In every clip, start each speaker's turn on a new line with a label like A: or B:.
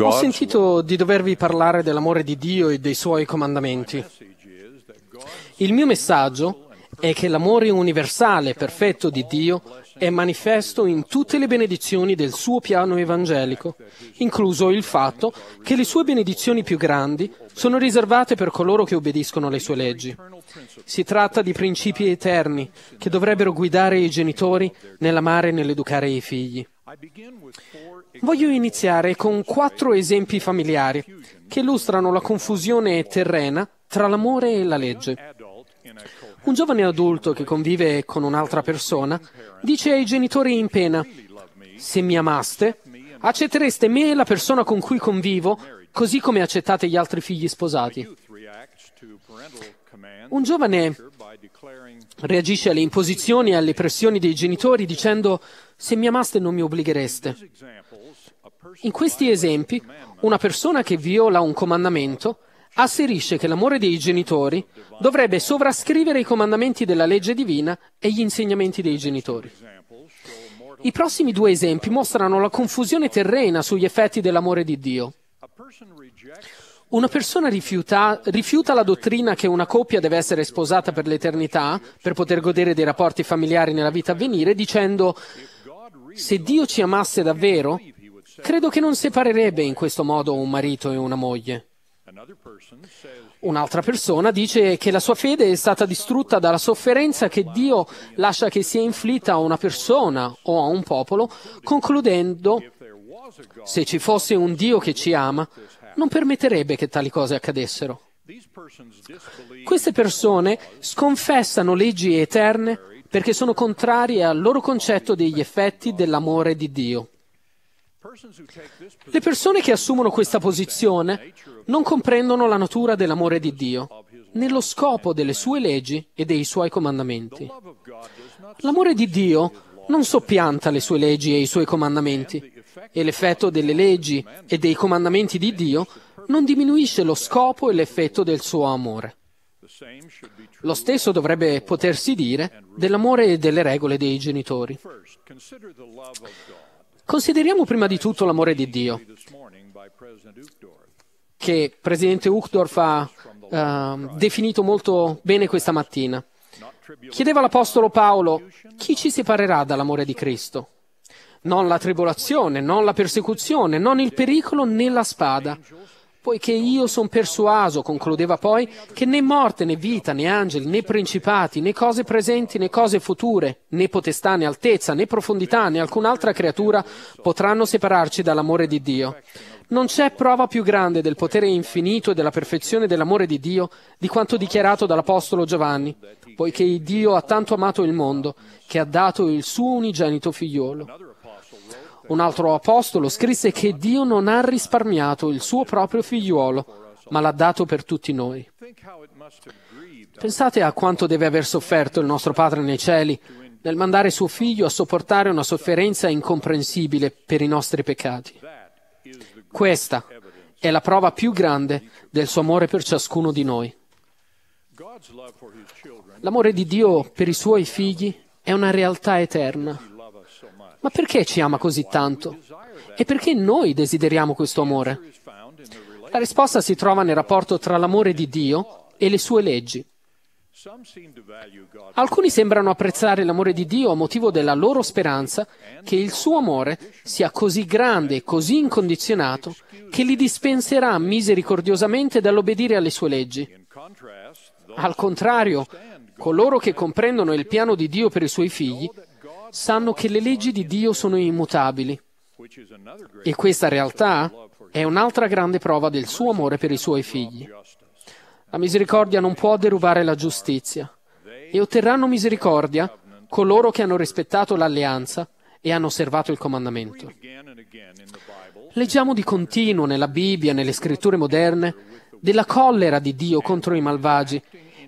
A: Ho sentito di dovervi parlare dell'amore di Dio e dei suoi comandamenti. Il mio messaggio è che l'amore universale, perfetto di Dio è manifesto in tutte le benedizioni del suo piano evangelico, incluso il fatto che le sue benedizioni più grandi sono riservate per coloro che obbediscono alle sue leggi. Si tratta di principi eterni che dovrebbero guidare i genitori nell'amare e nell'educare i figli. Voglio iniziare con quattro esempi familiari che illustrano la confusione terrena tra l'amore e la legge. Un giovane adulto che convive con un'altra persona dice ai genitori in pena, se mi amaste, accettereste me e la persona con cui convivo, così come accettate gli altri figli sposati. Un giovane reagisce alle imposizioni e alle pressioni dei genitori dicendo se mi amaste non mi obblighereste. In questi esempi, una persona che viola un comandamento asserisce che l'amore dei genitori dovrebbe sovrascrivere i comandamenti della legge divina e gli insegnamenti dei genitori. I prossimi due esempi mostrano la confusione terrena sugli effetti dell'amore di Dio. Una persona rifiuta, rifiuta, la dottrina che una coppia deve essere sposata per l'eternità per poter godere dei rapporti familiari nella vita a venire dicendo se Dio ci amasse davvero, credo che non separerebbe in questo modo un marito e una moglie. Un'altra persona dice che la sua fede è stata distrutta dalla sofferenza che Dio lascia che sia inflitta a una persona o a un popolo, concludendo se ci fosse un Dio che ci ama, non permetterebbe che tali cose accadessero. Queste persone sconfessano leggi eterne perché sono contrarie al loro concetto degli effetti dell'amore di Dio. Le persone che assumono questa posizione non comprendono la natura dell'amore di Dio, nello scopo delle sue leggi e dei suoi comandamenti. L'amore di Dio non soppianta le sue leggi e i suoi comandamenti, e l'effetto delle leggi e dei comandamenti di Dio non diminuisce lo scopo e l'effetto del suo amore. Lo stesso dovrebbe potersi dire dell'amore e delle regole dei genitori. Consideriamo prima di tutto l'amore di Dio, che Presidente Uchtdorf ha uh, definito molto bene questa mattina. Chiedeva l'Apostolo Paolo, chi ci separerà dall'amore di Cristo? non la tribolazione, non la persecuzione, non il pericolo né la spada. Poiché io sono persuaso, concludeva poi, che né morte né vita né angeli né principati né cose presenti né cose future né potestà né altezza né profondità né alcun'altra creatura potranno separarci dall'amore di Dio. Non c'è prova più grande del potere infinito e della perfezione dell'amore di Dio di quanto dichiarato dall'Apostolo Giovanni, poiché Dio ha tanto amato il mondo che ha dato il suo unigenito figliolo. Un altro apostolo scrisse che Dio non ha risparmiato il suo proprio figliuolo, ma l'ha dato per tutti noi. Pensate a quanto deve aver sofferto il nostro Padre nei cieli nel mandare suo figlio a sopportare una sofferenza incomprensibile per i nostri peccati. Questa è la prova più grande del suo amore per ciascuno di noi. L'amore di Dio per i suoi figli è una realtà eterna ma perché ci ama così tanto? E perché noi desideriamo questo amore? La risposta si trova nel rapporto tra l'amore di Dio e le sue leggi. Alcuni sembrano apprezzare l'amore di Dio a motivo della loro speranza che il suo amore sia così grande e così incondizionato che li dispenserà misericordiosamente dall'obbedire alle sue leggi. Al contrario, coloro che comprendono il piano di Dio per i suoi figli sanno che le leggi di Dio sono immutabili. E questa realtà è un'altra grande prova del suo amore per i suoi figli. La misericordia non può derubare la giustizia e otterranno misericordia coloro che hanno rispettato l'alleanza e hanno osservato il comandamento. Leggiamo di continuo nella Bibbia, nelle scritture moderne, della collera di Dio contro i malvagi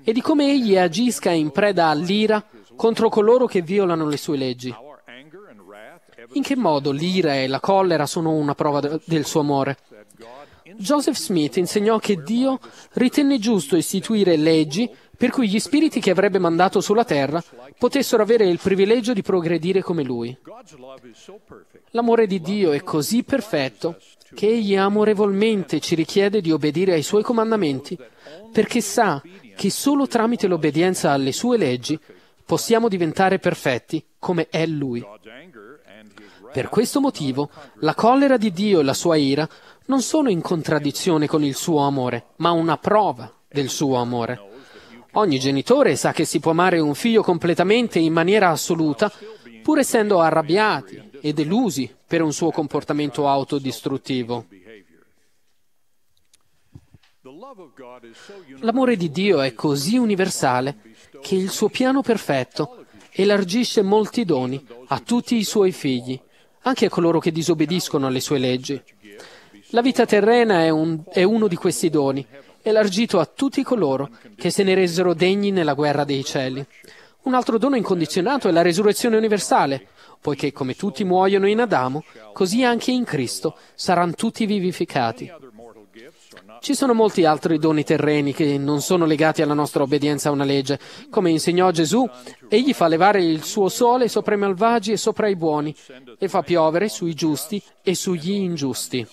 A: e di come egli agisca in preda all'ira contro coloro che violano le sue leggi. In che modo l'ira e la collera sono una prova del suo amore? Joseph Smith insegnò che Dio ritenne giusto istituire leggi per cui gli spiriti che avrebbe mandato sulla terra potessero avere il privilegio di progredire come lui. L'amore di Dio è così perfetto che egli amorevolmente ci richiede di obbedire ai suoi comandamenti, perché sa che solo tramite l'obbedienza alle sue leggi possiamo diventare perfetti come è Lui. Per questo motivo, la collera di Dio e la sua ira non sono in contraddizione con il suo amore, ma una prova del suo amore. Ogni genitore sa che si può amare un figlio completamente in maniera assoluta, pur essendo arrabbiati e delusi per un suo comportamento autodistruttivo. L'amore di Dio è così universale che il suo piano perfetto elargisce molti doni a tutti i suoi figli, anche a coloro che disobbediscono alle sue leggi. La vita terrena è, un, è uno di questi doni, elargito a tutti coloro che se ne resero degni nella guerra dei cieli. Un altro dono incondizionato è la resurrezione universale, poiché come tutti muoiono in Adamo, così anche in Cristo saranno tutti vivificati. Ci sono molti altri doni terreni che non sono legati alla nostra obbedienza a una legge. Come insegnò Gesù, egli fa levare il suo sole sopra i malvagi e sopra i buoni e fa piovere sui giusti e sugli ingiusti.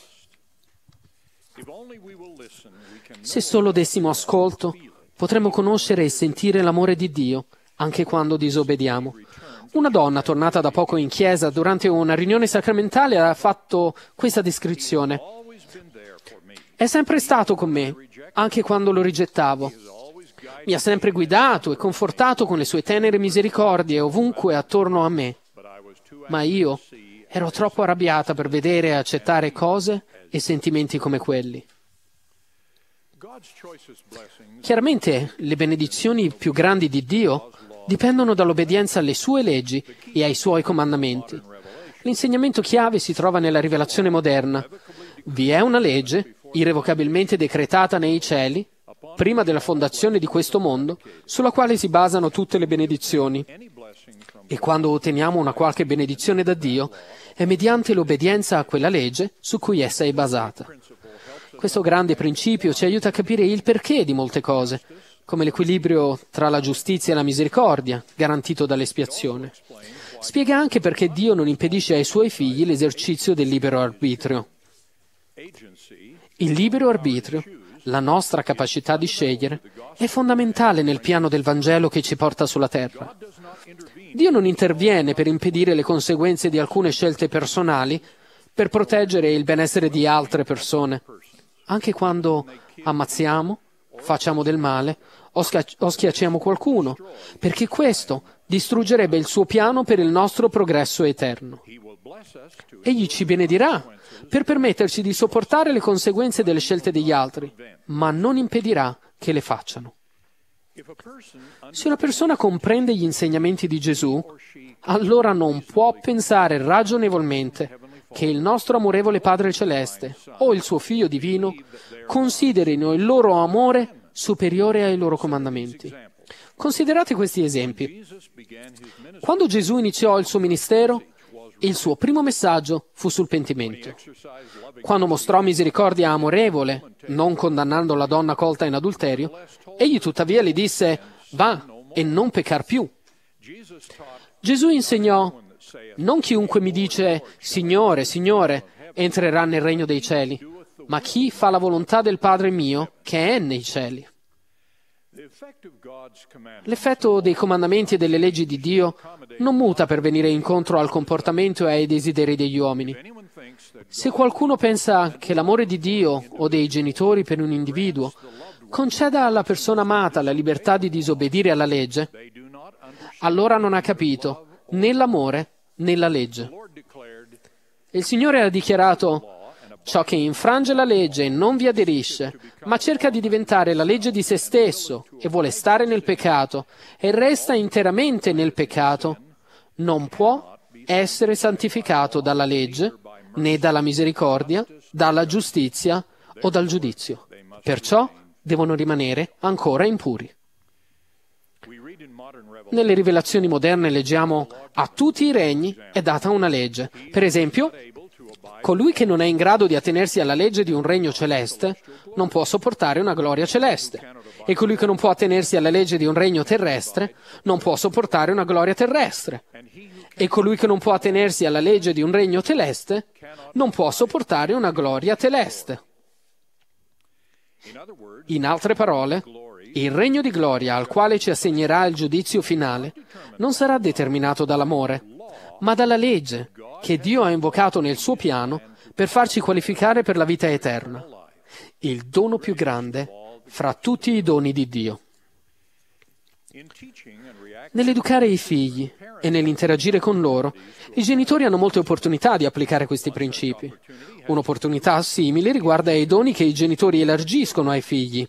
A: Se solo dessimo ascolto, potremmo conoscere e sentire l'amore di Dio anche quando disobbediamo. Una donna tornata da poco in chiesa durante una riunione sacramentale ha fatto questa descrizione. È sempre stato con me, anche quando lo rigettavo. Mi ha sempre guidato e confortato con le sue tenere misericordie ovunque attorno a me. Ma io ero troppo arrabbiata per vedere e accettare cose e sentimenti come quelli. Chiaramente le benedizioni più grandi di Dio dipendono dall'obbedienza alle sue leggi e ai suoi comandamenti. L'insegnamento chiave si trova nella rivelazione moderna vi è una legge, irrevocabilmente decretata nei cieli, prima della fondazione di questo mondo, sulla quale si basano tutte le benedizioni. E quando otteniamo una qualche benedizione da Dio, è mediante l'obbedienza a quella legge su cui essa è basata. Questo grande principio ci aiuta a capire il perché di molte cose, come l'equilibrio tra la giustizia e la misericordia, garantito dall'espiazione. Spiega anche perché Dio non impedisce ai suoi figli l'esercizio del libero arbitrio. Il libero arbitrio, la nostra capacità di scegliere, è fondamentale nel piano del Vangelo che ci porta sulla terra. Dio non interviene per impedire le conseguenze di alcune scelte personali, per proteggere il benessere di altre persone. Anche quando ammazziamo, facciamo del male o, schiacciamo qualcuno, perché questo è distruggerebbe il suo piano per il nostro progresso eterno. Egli ci benedirà per permetterci di sopportare le conseguenze delle scelte degli altri, ma non impedirà che le facciano. Se una persona comprende gli insegnamenti di Gesù, allora non può pensare ragionevolmente che il nostro amorevole Padre Celeste o il suo Figlio Divino considerino il loro amore superiore ai loro comandamenti. Considerate questi esempi. Quando Gesù iniziò il suo ministero, il suo primo messaggio fu sul pentimento. Quando mostrò misericordia amorevole, non condannando la donna colta in adulterio, egli tuttavia le disse, va e non peccar più. Gesù insegnò, non chiunque mi dice, Signore, Signore, entrerà nel regno dei cieli, ma chi fa la volontà del Padre mio che è nei cieli. L'effetto dei comandamenti e delle leggi di Dio non muta per venire incontro al comportamento e ai desideri degli uomini. Se qualcuno pensa che l'amore di Dio o dei genitori per un individuo conceda alla persona amata la libertà di disobbedire alla legge, allora non ha capito né l'amore né la legge. Il Signore ha dichiarato ciò che infrange la legge non vi aderisce, ma cerca di diventare la legge di se stesso e vuole stare nel peccato e resta interamente nel peccato, non può essere santificato dalla legge, né dalla misericordia, dalla giustizia o dal giudizio. Perciò devono rimanere ancora impuri. Nelle rivelazioni moderne leggiamo a tutti i regni è data una legge. Per esempio, Colui che non è in grado di attenersi alla legge di un regno celeste non può sopportare una gloria celeste e colui che non può attenersi alla legge di un regno terrestre non può sopportare una gloria terrestre e colui che non può attenersi alla legge di un regno celeste non può sopportare una gloria celeste. In altre parole, il regno di gloria al quale ci assegnerà il giudizio finale non sarà determinato dall'amore ma dalla legge che Dio ha invocato nel suo piano per farci qualificare per la vita eterna, il dono più grande fra tutti i doni di Dio. Nell'educare i figli e nell'interagire con loro, i genitori hanno molte opportunità di applicare questi principi. Un'opportunità simile riguarda i doni che i genitori elargiscono ai figli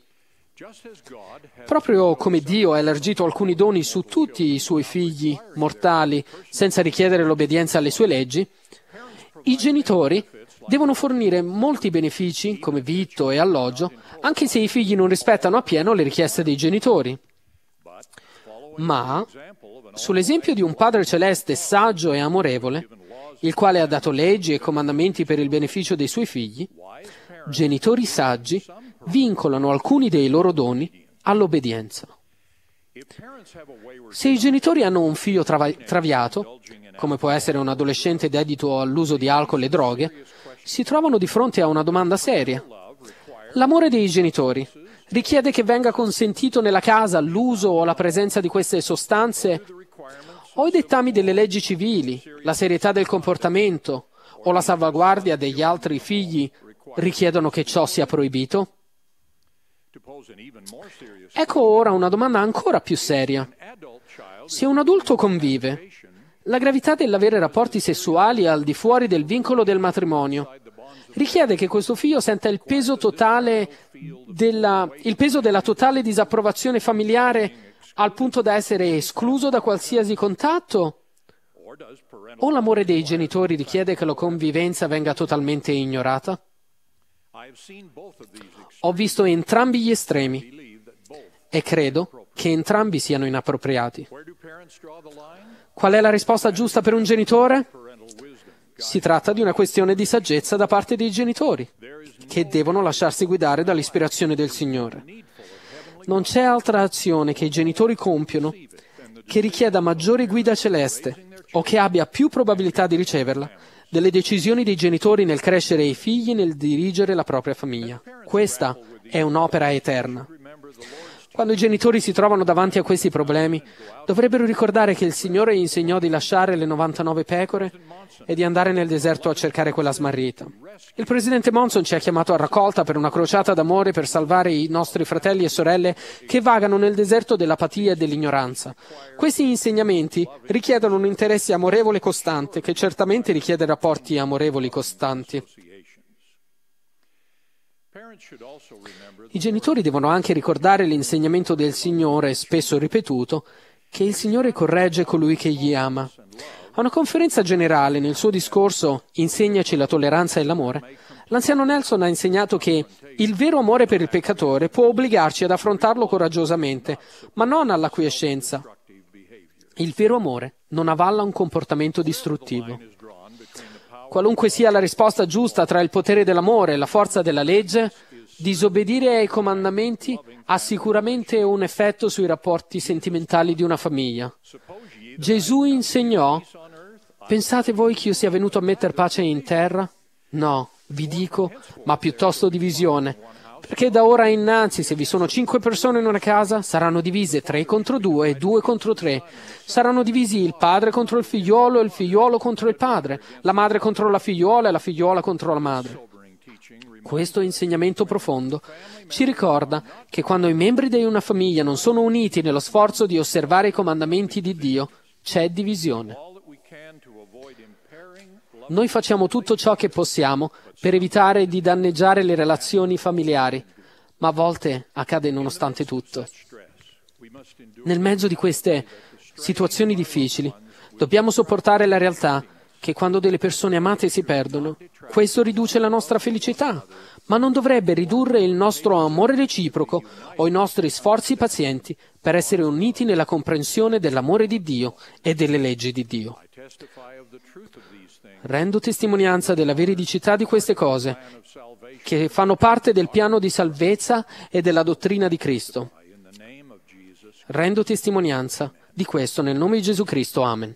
A: Proprio come Dio ha elargito alcuni doni su tutti i suoi figli mortali senza richiedere l'obbedienza alle sue leggi, i genitori devono fornire molti benefici come vitto e alloggio, anche se i figli non rispettano appieno le richieste dei genitori. Ma, sull'esempio di un Padre celeste saggio e amorevole, il quale ha dato leggi e comandamenti per il beneficio dei suoi figli, genitori saggi vincolano alcuni dei loro doni all'obbedienza. Se i genitori hanno un figlio trava- traviato, come può essere un adolescente dedito all'uso di alcol e droghe, si trovano di fronte a una domanda seria. L'amore dei genitori richiede che venga consentito nella casa l'uso o la presenza di queste sostanze o i dettami delle leggi civili, la serietà del comportamento o la salvaguardia degli altri figli richiedono che ciò sia proibito? Ecco ora una domanda ancora più seria. Se un adulto convive, la gravità dell'avere rapporti sessuali al di fuori del vincolo del matrimonio richiede che questo figlio senta il peso, della, il peso della totale disapprovazione familiare al punto da essere escluso da qualsiasi contatto? O l'amore dei genitori richiede che la convivenza venga totalmente ignorata? Ho visto entrambi gli estremi e credo che entrambi siano inappropriati. Qual è la risposta giusta per un genitore? Si tratta di una questione di saggezza da parte dei genitori, che devono lasciarsi guidare dall'ispirazione del Signore. Non c'è altra azione che i genitori compiono che richieda maggiore guida celeste o che abbia più probabilità di riceverla delle decisioni dei genitori nel crescere i figli e nel dirigere la propria famiglia. Questa è un'opera eterna. Quando i genitori si trovano davanti a questi problemi, dovrebbero ricordare che il Signore gli insegnò di lasciare le 99 pecore e di andare nel deserto a cercare quella smarrita. Il presidente Monson ci ha chiamato a raccolta per una crociata d'amore per salvare i nostri fratelli e sorelle che vagano nel deserto dell'apatia e dell'ignoranza. Questi insegnamenti richiedono un interesse amorevole costante, che certamente richiede rapporti amorevoli costanti. I genitori devono anche ricordare l'insegnamento del Signore, spesso ripetuto, che il Signore corregge colui che gli ama. A una conferenza generale, nel suo discorso Insegnaci la tolleranza e l'amore, l'anziano Nelson ha insegnato che il vero amore per il peccatore può obbligarci ad affrontarlo coraggiosamente, ma non all'acquiescenza. Il vero amore non avalla un comportamento distruttivo. Qualunque sia la risposta giusta tra il potere dell'amore e la forza della legge, disobbedire ai comandamenti ha sicuramente un effetto sui rapporti sentimentali di una famiglia. Gesù insegnò, pensate voi che io sia venuto a mettere pace in terra? No, vi dico, ma piuttosto divisione. Perché da ora innanzi, se vi sono cinque persone in una casa, saranno divise tre contro due e due contro tre. Saranno divisi il padre contro il figliolo e il figliolo contro il padre, la madre contro la figliola e la figliola contro la madre. Questo insegnamento profondo ci ricorda che quando i membri di una famiglia non sono uniti nello sforzo di osservare i comandamenti di Dio, c'è divisione. Noi facciamo tutto ciò che possiamo per evitare di danneggiare le relazioni familiari, ma a volte accade nonostante tutto. Nel mezzo di queste situazioni difficili dobbiamo sopportare la realtà che quando delle persone amate si perdono, questo riduce la nostra felicità, ma non dovrebbe ridurre il nostro amore reciproco o i nostri sforzi pazienti per essere uniti nella comprensione dell'amore di Dio e delle leggi di Dio. Rendo testimonianza della veridicità di queste cose, che fanno parte del piano di salvezza e della dottrina di Cristo. Rendo testimonianza di questo nel nome di Gesù Cristo. Amen.